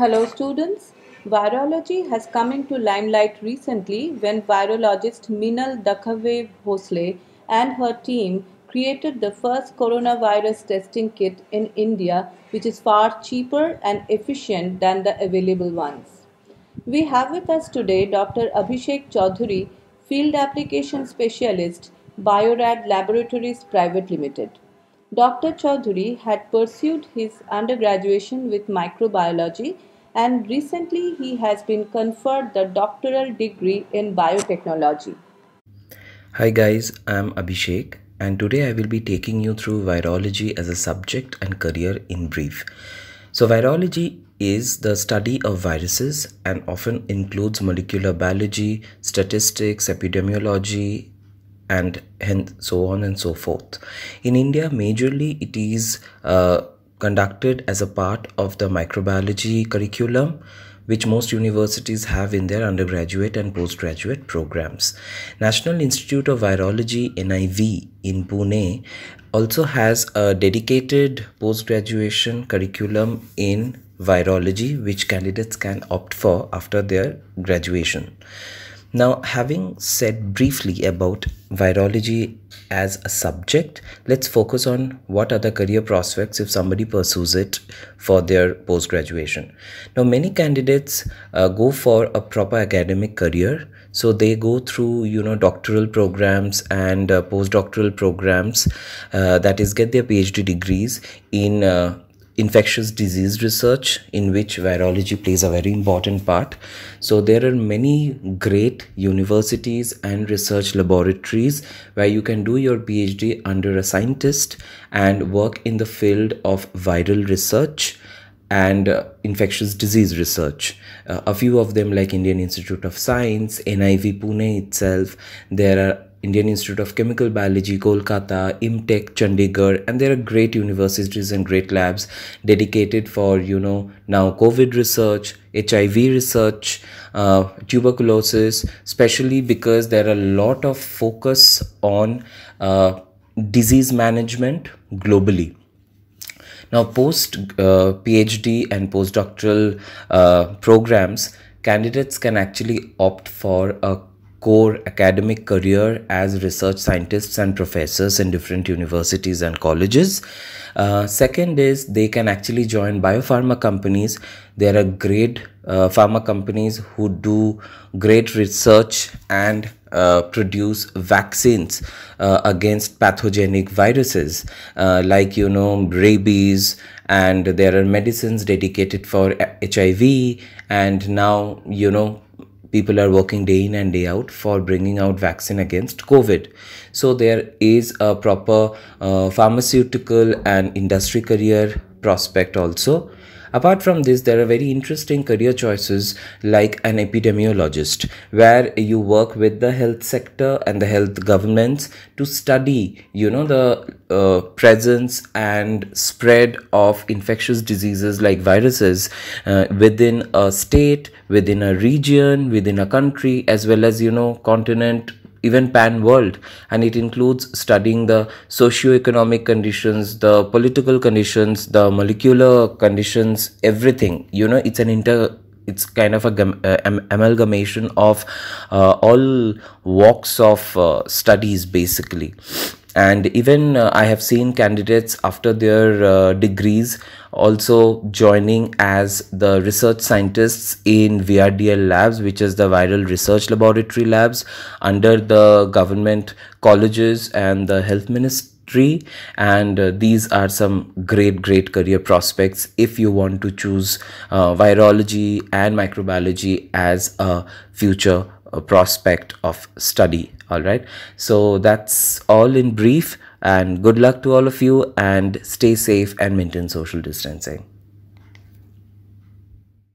Hello students. Virology has come into limelight recently when virologist Minal Dakave Bhosle and her team created the first coronavirus testing kit in India which is far cheaper and efficient than the available ones. We have with us today Dr. Abhishek Chaudhuri, Field Application Specialist, Biorad Laboratories Private Limited. Dr. Chaudhuri had pursued his undergraduate with microbiology and recently he has been conferred the doctoral degree in biotechnology. Hi guys, I'm Abhishek and today I will be taking you through virology as a subject and career in brief. So virology is the study of viruses and often includes molecular biology, statistics, epidemiology, and hence so on and so forth. In India, majorly it is uh, conducted as a part of the microbiology curriculum which most universities have in their undergraduate and postgraduate programs. National Institute of Virology NIV in Pune also has a dedicated post-graduation curriculum in virology which candidates can opt for after their graduation. Now, having said briefly about virology as a subject, let's focus on what are the career prospects if somebody pursues it for their post graduation. Now, many candidates uh, go for a proper academic career. So they go through, you know, doctoral programs and uh, postdoctoral programs, uh, that is, get their PhD degrees in uh, infectious disease research in which virology plays a very important part. So there are many great universities and research laboratories where you can do your PhD under a scientist and work in the field of viral research and uh, infectious disease research. Uh, a few of them, like Indian Institute of Science, NIV Pune itself, there are Indian Institute of Chemical Biology, Kolkata, IMTech, Chandigarh, and there are great universities and great labs dedicated for, you know, now COVID research, HIV research, uh, tuberculosis, especially because there are a lot of focus on uh, disease management globally now, post uh, PhD and postdoctoral uh, programs, candidates can actually opt for a core academic career as research scientists and professors in different universities and colleges. Uh, second is they can actually join biopharma companies. There are great uh, pharma companies who do great research and uh, produce vaccines uh, against pathogenic viruses uh, like you know rabies and there are medicines dedicated for hiv and now you know people are working day in and day out for bringing out vaccine against covid so there is a proper uh, pharmaceutical and industry career prospect also Apart from this, there are very interesting career choices like an epidemiologist, where you work with the health sector and the health governments to study, you know, the uh, presence and spread of infectious diseases like viruses uh, within a state, within a region, within a country, as well as, you know, continent, even pan world and it includes studying the socio-economic conditions the political conditions the molecular conditions everything you know it's an inter it's kind of a uh, amalgamation of uh, all walks of uh, studies basically and even uh, i have seen candidates after their uh, degrees also joining as the research scientists in VRDL labs which is the viral research laboratory labs under the government colleges and the health ministry and uh, these are some great great career prospects if you want to choose uh, virology and microbiology as a future a prospect of study all right so that's all in brief and good luck to all of you and stay safe and maintain social distancing